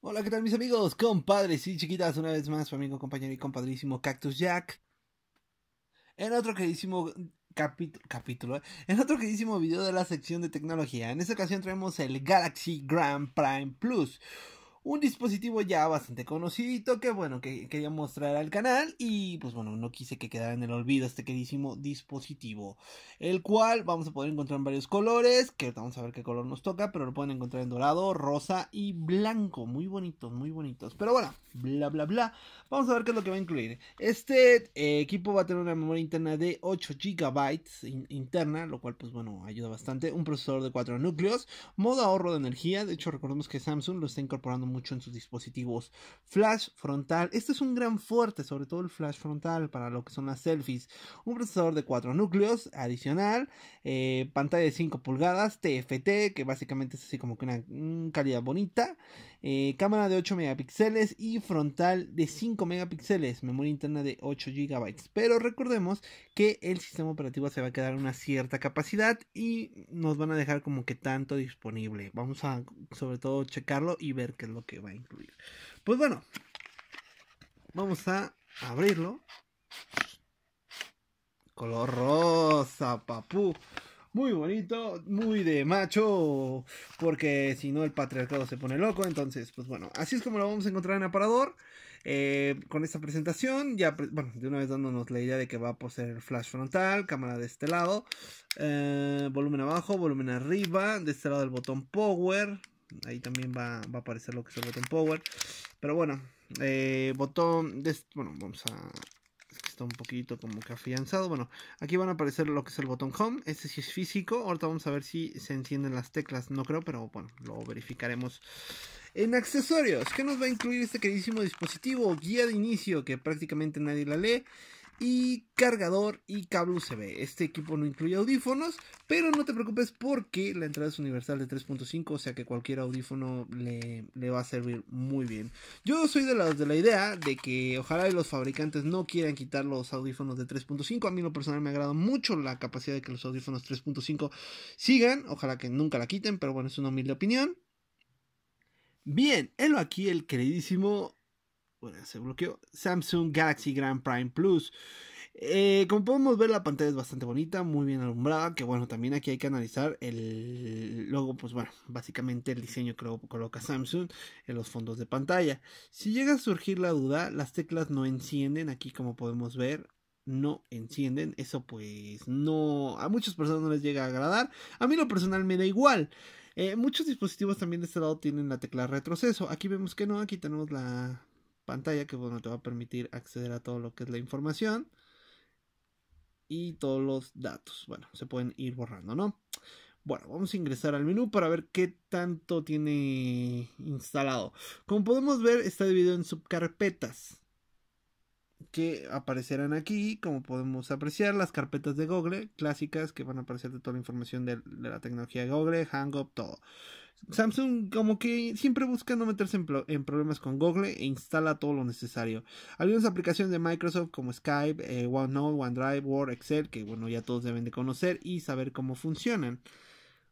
Hola, ¿qué tal mis amigos, compadres y chiquitas? Una vez más, su amigo, compañero y compadrísimo Cactus Jack. En otro queridísimo capítulo, capítulo ¿eh? en otro queridísimo video de la sección de tecnología. En esta ocasión traemos el Galaxy Grand Prime Plus, un dispositivo ya bastante conocido que bueno, que quería mostrar al canal y pues bueno, no quise que quedara en el olvido este queridísimo dispositivo, el cual vamos a poder encontrar en varios colores, que vamos a ver qué color nos toca, pero lo pueden encontrar en dorado, rosa y blanco, muy bonitos, muy bonitos, pero bueno, bla bla bla, vamos a ver qué es lo que va a incluir. Este eh, equipo va a tener una memoria interna de 8 GB interna, lo cual pues bueno, ayuda bastante, un procesador de 4 núcleos, modo ahorro de energía, de hecho recordemos que Samsung lo está incorporando muy en sus dispositivos. Flash frontal, este es un gran fuerte, sobre todo el flash frontal para lo que son las selfies. Un procesador de 4 núcleos adicional, eh, pantalla de 5 pulgadas, TFT, que básicamente es así como que una mm, calidad bonita. Eh, cámara de 8 megapíxeles y frontal de 5 megapíxeles, memoria interna de 8 GB. Pero recordemos que el sistema operativo se va a quedar una cierta capacidad y nos van a dejar como que tanto disponible. Vamos a sobre todo checarlo y ver qué es lo que va a incluir. Pues bueno, vamos a abrirlo. Color rosa, papú muy bonito, muy de macho, porque si no el patriarcado se pone loco. Entonces, pues bueno, así es como lo vamos a encontrar en Aparador. Eh, con esta presentación, ya, bueno, de una vez dándonos la idea de que va a poseer flash frontal, cámara de este lado, eh, volumen abajo, volumen arriba, de este lado el botón power, ahí también va, a aparecer lo que es el botón power, pero bueno, eh, botón, de, bueno, vamos a un poquito como que afianzado. Bueno, aquí van a aparecer lo que es el botón Home. Este sí es físico. Ahorita vamos a ver si se encienden las teclas. No creo, pero bueno, lo verificaremos. En accesorios, ¿qué nos va a incluir este queridísimo dispositivo? Guía de inicio, que prácticamente nadie la lee y cargador y cable USB. Este equipo no incluye audífonos, pero no te preocupes porque la entrada es universal de 3.5, o sea que cualquier audífono le, va a servir muy bien. Yo soy de la, de la idea de que ojalá y los fabricantes no quieran quitar los audífonos de 3.5. A mí lo personal me agrada mucho la capacidad de que los audífonos 3.5 sigan, ojalá que nunca la quiten, pero bueno, es una humilde opinión. Bien, helo aquí el queridísimo bueno, se bloqueó. Samsung Galaxy Grand Prime Plus. Eh, como podemos ver, la pantalla es bastante bonita, muy bien alumbrada. Que bueno, también aquí hay que analizar el logo. Pues bueno, básicamente el diseño que coloca Samsung en los fondos de pantalla. Si llega a surgir la duda, las teclas no encienden. Aquí, como podemos ver, no encienden. Eso pues no. A muchas personas no les llega a agradar. A mí lo personal me da igual. Eh, muchos dispositivos también de este lado tienen la tecla retroceso. Aquí vemos que no, aquí tenemos la pantalla que bueno, te va a permitir acceder a todo lo que es la información y todos los datos. Bueno, se pueden ir borrando, ¿no? Bueno, vamos a ingresar al menú para ver qué tanto tiene instalado. Como podemos ver, está dividido en subcarpetas que aparecerán aquí, como podemos apreciar, las carpetas de Google clásicas que van a aparecer de toda la información de, la tecnología Google, Hangup, todo. Samsung como que siempre busca no meterse en, problemas con Google e instala todo lo necesario. Algunas aplicaciones de Microsoft como Skype, eh, OneNote, OneDrive, Word, Excel, que bueno ya todos deben de conocer y saber cómo funcionan.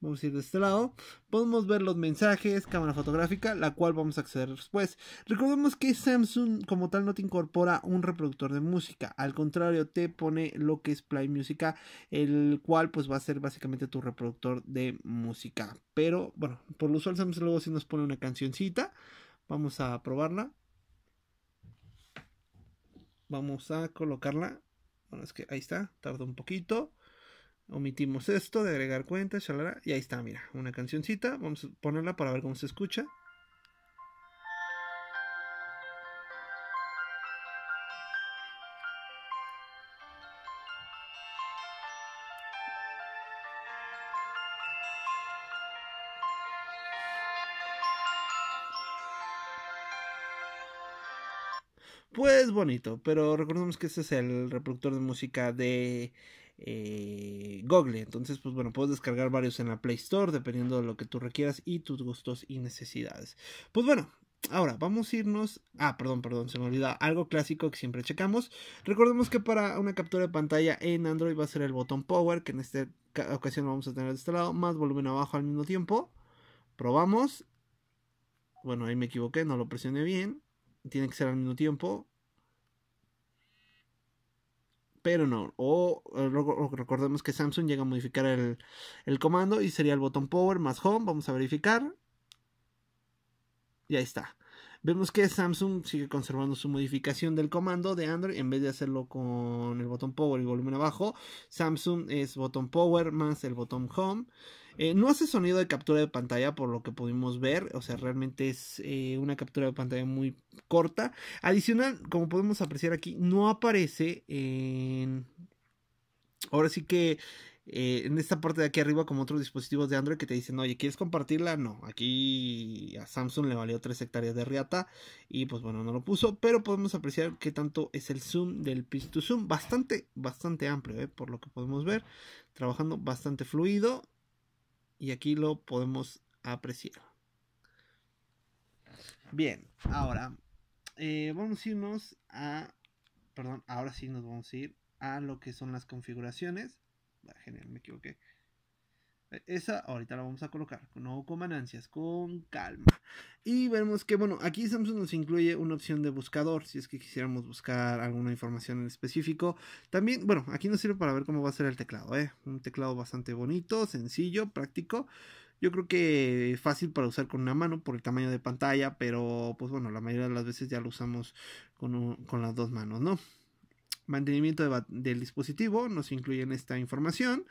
Vamos a ir de este lado. Podemos ver los mensajes, cámara fotográfica, la cual vamos a acceder después. Recordemos que Samsung como tal no te incorpora un reproductor de música. Al contrario, te pone lo que es Play Music el cual pues va a ser básicamente tu reproductor de música. Pero bueno, por lo usual Samsung luego sí nos pone una cancioncita. Vamos a probarla. Vamos a colocarla. Bueno, es que ahí está, tarda un poquito. Omitimos esto de agregar cuentas, y ahí está, mira, una cancioncita. Vamos a ponerla para ver cómo se escucha. pues bonito, pero recordemos que este es el reproductor de música de eh, Google. Entonces, pues bueno, puedes descargar varios en la Play Store dependiendo de lo que tú requieras y tus gustos y necesidades. Pues bueno, Ahora, vamos a irnos. Ah, perdón, perdón, se me olvida. Algo clásico que siempre checamos. Recordemos que para una captura de pantalla en Android va a ser el botón Power, que en esta ocasión vamos a tener de este lado, más volumen abajo al mismo tiempo. Probamos. Bueno, ahí me equivoqué, no lo presioné bien. Tiene que ser al mismo tiempo pero no. Eh, o, recordemos que Samsung llega a modificar el, el comando y sería el botón power más home. Vamos a verificar. Y ahí está. Vemos que Samsung sigue conservando su modificación del comando de Android en vez de hacerlo con el botón power y volumen abajo. Samsung es botón power más el botón home. Eh, no hace sonido de captura de pantalla por lo que pudimos ver, o sea, realmente es eh, una captura de pantalla muy corta. Adicional, como podemos apreciar aquí, no aparece en... Ahora sí que eh, en esta parte de aquí arriba como otros dispositivos de Android que te dicen, oye, ¿quieres compartirla? No, aquí a Samsung le valió 3 hectáreas de riata y pues bueno, no lo puso, pero podemos apreciar qué tanto es el zoom del pinch Zoom, bastante, bastante amplio, por lo que podemos ver, trabajando bastante fluido y aquí lo podemos apreciar. Bien, ahora eh, vamos a irnos a. Perdón, ahora sí nos vamos a ir a lo que son las configuraciones. genial, me equivoqué. E, esa ahorita la vamos a colocar, no con ansias, con calma. Y vemos que, bueno, aquí Samsung nos incluye una opción de buscador, si es que quisiéramos buscar alguna información en específico. También, bueno, aquí nos sirve para ver cómo va a ser el teclado, ¿eh? Un teclado bastante bonito, sencillo, práctico. Yo creo que fácil para usar con una mano por el tamaño de pantalla, pero pues bueno, la mayoría de las veces ya lo usamos con, las dos manos, ¿no? Mantenimiento del dispositivo nos incluye en esta información.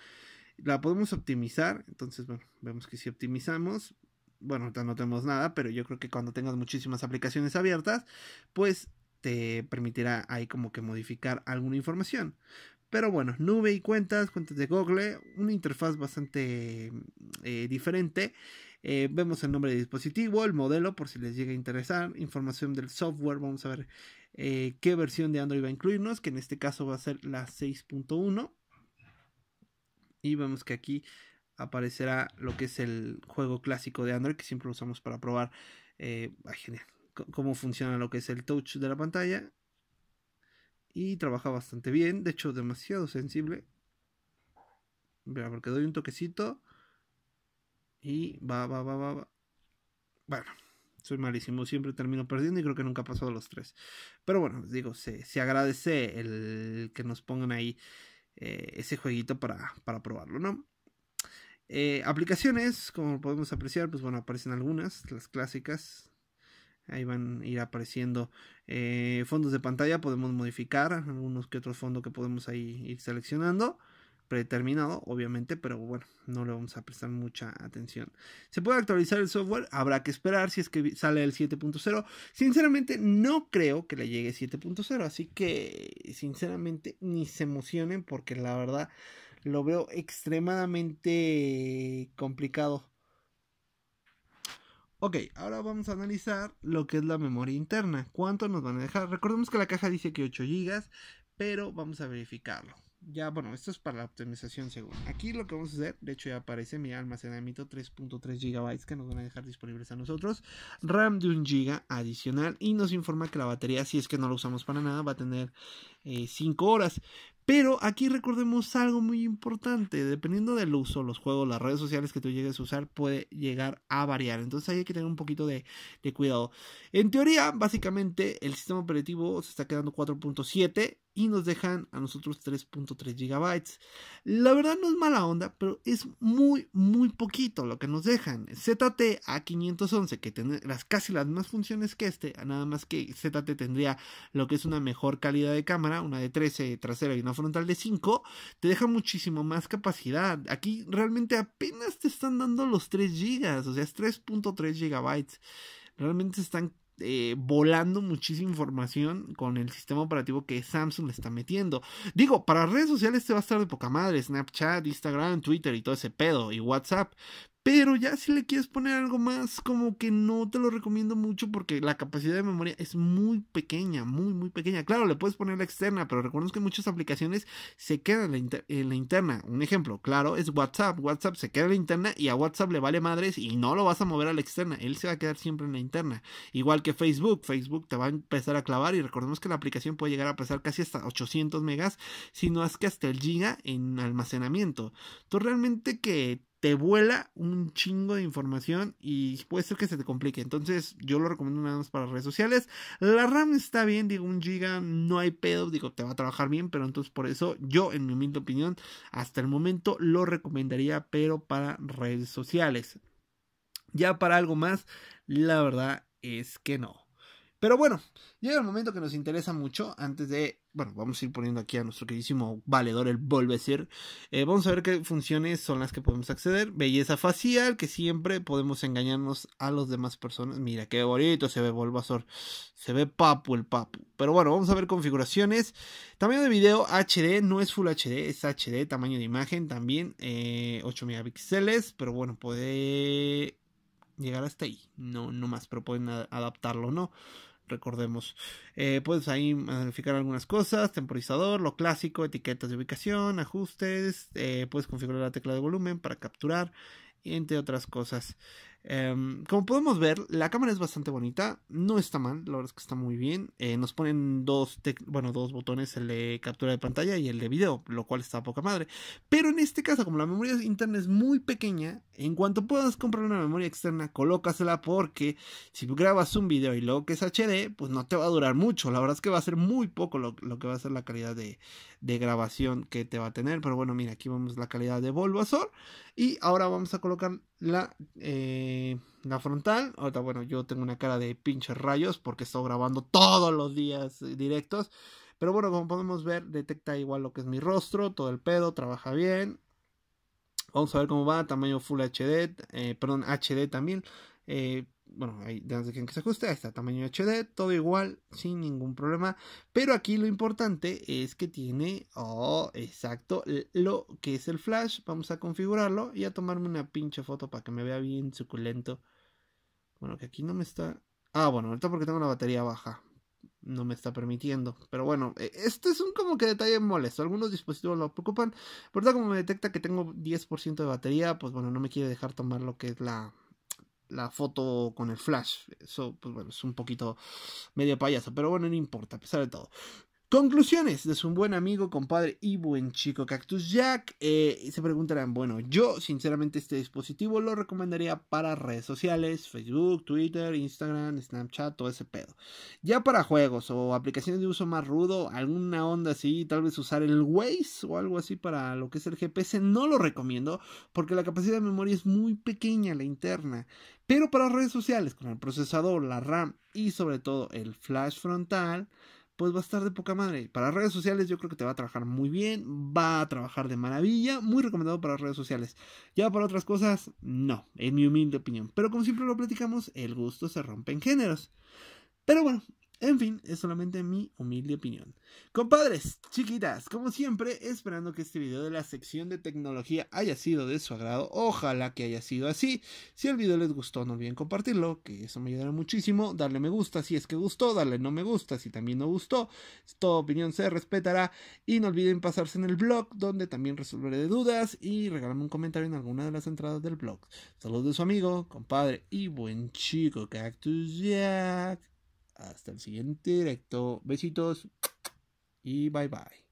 La podemos optimizar, entonces, vemos que si optimizamos, bueno, no tenemos nada, pero yo creo que cuando tengas muchísimas aplicaciones abiertas, pues te permitirá ahí como que modificar alguna información. Pero bueno, nube y cuentas, cuentas de Google, una interfaz bastante eh, diferente. Eh, vemos el nombre de dispositivo, el modelo, por si les llega a interesar, información del software, vamos a ver eh, qué versión de Android va a incluirnos, que en este caso va a ser la 6.1 y vemos que aquí aparecerá lo que es el juego clásico de Android que siempre usamos para probar eh, cómo funciona lo que es el touch de la pantalla y trabaja bastante bien, de hecho demasiado sensible. Vea, porque doy un toquecito y va, va, va, va, Bueno, soy malísimo, siempre termino perdiendo y creo que nunca ha pasado los tres. Pero bueno, digo, se, se agradece el que nos pongan ahí eh, ese jueguito para, probarlo, ¿no? Eh, aplicaciones, como podemos apreciar, pues bueno, aparecen algunas, las clásicas. Ahí van a ir apareciendo eh, fondos de pantalla, podemos modificar algunos que otros fondos que podemos ahí ir seleccionando predeterminado, obviamente, pero bueno, no le vamos a prestar mucha atención. ¿Se puede actualizar el software? Habrá que esperar si es que sale el 7.0. Sinceramente, no creo que le llegue 7.0, así que sinceramente ni se emocionen porque la verdad lo veo extremadamente complicado. Ok, ahora vamos a analizar lo que es la memoria interna. ¿Cuánto nos van a dejar? Recordemos que la caja dice que 8 GB, pero vamos a verificarlo ya, bueno, esto es para la optimización según. Aquí lo que vamos a hacer, de hecho ya aparece mi almacenamiento 3.3 GB que nos van a dejar disponibles a nosotros. RAM de 1 GB adicional y nos informa que la batería, si es que no la usamos para nada, va a tener 5 eh, cinco horas. Pero aquí recordemos algo muy importante, dependiendo del uso, los juegos, las redes sociales que tú llegues a usar puede llegar a variar, entonces hay que tener un poquito de, cuidado. En teoría, básicamente, el sistema operativo se está quedando 4.7 y nos dejan a nosotros 3.3 gigabytes. La verdad no es mala onda, pero es muy, muy poquito lo que nos dejan. ZT A511, que tiene las, casi las mismas funciones que este, nada más que ZT tendría lo que es una mejor calidad de cámara, una de 13 trasera y una frontal de 5, te deja muchísimo más capacidad. Aquí realmente apenas te están dando los 3 GB, o sea, es 3.3 GB. Realmente están eh, volando muchísima información con el sistema operativo que Samsung le está metiendo. Digo, para redes sociales te va a estar de poca madre, Snapchat, Instagram, Twitter y todo ese pedo, y WhatsApp. Pero ya si le quieres poner algo más, como que no te lo recomiendo mucho porque la capacidad de memoria es muy pequeña, muy, muy pequeña. Claro, le puedes poner la externa, pero recuerden que muchas aplicaciones se quedan en la, interna. Un ejemplo, claro, es WhatsApp. WhatsApp se queda en la interna y a WhatsApp le vale madres y no lo vas a mover a la externa. Él se va a quedar siempre en la interna. Igual que Facebook. Facebook te va a empezar a clavar y recordemos que la aplicación puede llegar a pesar casi hasta 800 megas, si no es que hasta el giga en almacenamiento. Entonces realmente que te vuela un chingo de información y puede ser que se te complique. Entonces, yo lo recomiendo nada más para redes sociales. La RAM está bien, digo, un giga, no hay pedo, digo, te va a trabajar bien, pero entonces por eso yo, en mi humilde opinión, hasta el momento lo recomendaría, pero para redes sociales. Ya para algo más, la verdad es que no. Pero bueno, llega el momento que nos interesa mucho antes de bueno, vamos a ir poniendo aquí a nuestro queridísimo valedor, el Volvesir. Eh, vamos a ver qué funciones son las que podemos acceder. Belleza facial, que siempre podemos engañarnos a las demás personas. Mira, qué bonito se ve Volvazor. Se ve papu el papu. Pero bueno, vamos a ver configuraciones. Tamaño de video HD, no es Full HD, es HD, tamaño de imagen también. 8 eh, megapíxeles, pero bueno, puede llegar hasta ahí. No, no más, pero pueden adaptarlo, ¿no? recordemos. Eh, puedes ahí modificar algunas cosas, temporizador, lo clásico, etiquetas de ubicación, ajustes, eh, puedes configurar la tecla de volumen para capturar, entre otras cosas. Em, como podemos ver, la cámara es bastante bonita, no está mal, la verdad es que está muy bien. Eh, nos ponen dos, bueno, dos botones, el de captura de pantalla y el de video, lo cual está poca madre. Pero en este caso, como la memoria interna es muy pequeña, en cuanto puedas comprar una memoria externa, colócasela porque si grabas un video y luego que es HD, pues no te va a durar mucho. La verdad es que va a ser muy poco lo, que va a ser la calidad de, grabación que te va a tener. Pero bueno, mira, aquí vemos la calidad de Azor y ahora vamos a colocar la... Eh, eh, la frontal. Ahorita, bueno, yo tengo una cara de pinches rayos porque estoy grabando todos los días eh, directos. Pero bueno, como podemos ver, detecta igual lo que es mi rostro, todo el pedo, trabaja bien. Vamos a ver cómo va, tamaño Full HD, eh, perdón, HD también. Eh, bueno, ahí de que se ajuste, ahí está, tamaño HD, todo igual, sin ningún problema. Pero aquí lo importante es que tiene, oh, exacto, lo que es el flash. Vamos a configurarlo y a tomarme una pinche foto para que me vea bien suculento. Bueno, que aquí no me está... Ah, bueno, ahorita porque tengo la batería baja. No me está permitiendo. Pero bueno, e, esto es un como que detalle molesto. Algunos dispositivos lo preocupan. eso como me detecta que tengo 10% de batería, pues bueno, no me quiere dejar tomar lo que es la, la foto con el flash. Eso, pues bueno, es un poquito medio payaso, pero bueno, no importa, a pesar de todo. Conclusiones de su buen amigo, compadre y buen chico Cactus Jack. Eh, se preguntarán, bueno, yo sinceramente este dispositivo lo recomendaría para redes sociales, Facebook, Twitter, Instagram, Snapchat, todo ese pedo. Ya para juegos o aplicaciones de uso más rudo, alguna onda así, tal vez usar el Waze o algo así para lo que es el GPS, no lo recomiendo porque la capacidad de memoria es muy pequeña, la interna. Pero para redes sociales, con el procesador, la RAM y sobre todo el flash frontal, pues va a estar de poca madre. Para redes sociales yo creo que te va a trabajar muy bien, va a trabajar de maravilla, muy recomendado para redes sociales. Ya para otras cosas, no, en mi humilde opinión. Pero como siempre lo platicamos, el gusto se rompe en géneros. Pero bueno, en fin, es solamente mi humilde opinión. Compadres, chiquitas, como siempre, esperando que este video de la sección de tecnología haya sido de su agrado. Ojalá que haya sido así. Si el video les gustó, no olviden compartirlo, que eso me ayudará muchísimo. Darle me gusta si es que gustó, darle no me gusta si también no gustó. Toda opinión se respetará. Y no olviden pasarse en el blog, donde también resolveré de dudas y regálame un comentario en alguna de las entradas del blog. Saludos de su amigo, compadre y buen chico Cactus Jack. Hasta el siguiente directo. Besitos y bye bye.